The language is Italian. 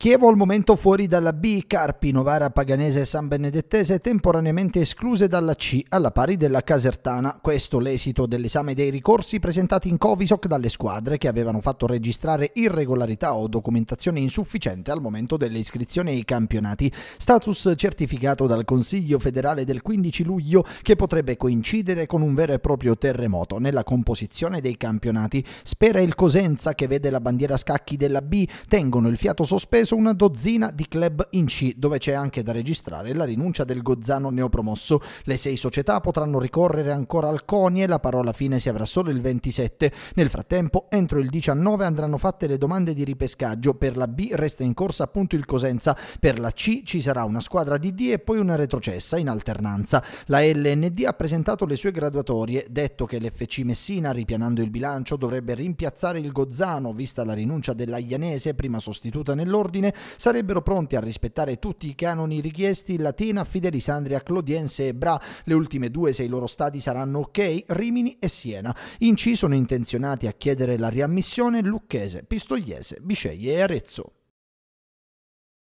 Chievo al momento fuori dalla B, Carpi, Novara, Paganese e San Benedettese temporaneamente escluse dalla C alla pari della Casertana. Questo l'esito dell'esame dei ricorsi presentati in Covisoc dalle squadre che avevano fatto registrare irregolarità o documentazione insufficiente al momento delle iscrizioni ai campionati. Status certificato dal Consiglio federale del 15 luglio che potrebbe coincidere con un vero e proprio terremoto nella composizione dei campionati. Spera il Cosenza che vede la bandiera a scacchi della B, tengono il fiato sospeso preso una dozzina di club in C, dove c'è anche da registrare la rinuncia del Gozzano neopromosso. Le sei società potranno ricorrere ancora al CONI e la parola fine si avrà solo il 27. Nel frattempo, entro il 19 andranno fatte le domande di ripescaggio. Per la B resta in corsa appunto il Cosenza, per la C ci sarà una squadra di D e poi una retrocessa in alternanza. La LND ha presentato le sue graduatorie, detto che l'FC Messina, ripianando il bilancio, dovrebbe rimpiazzare il Gozzano, vista la rinuncia della Ianese, prima sostituta nell'ordine ordine, sarebbero pronti a rispettare tutti i canoni richiesti Latina, Fidelisandria, Clodiense e Bra. Le ultime due, se i loro stati saranno ok, Rimini e Siena. In C sono intenzionati a chiedere la riammissione Lucchese, Pistoiese, Biceglie e Arezzo.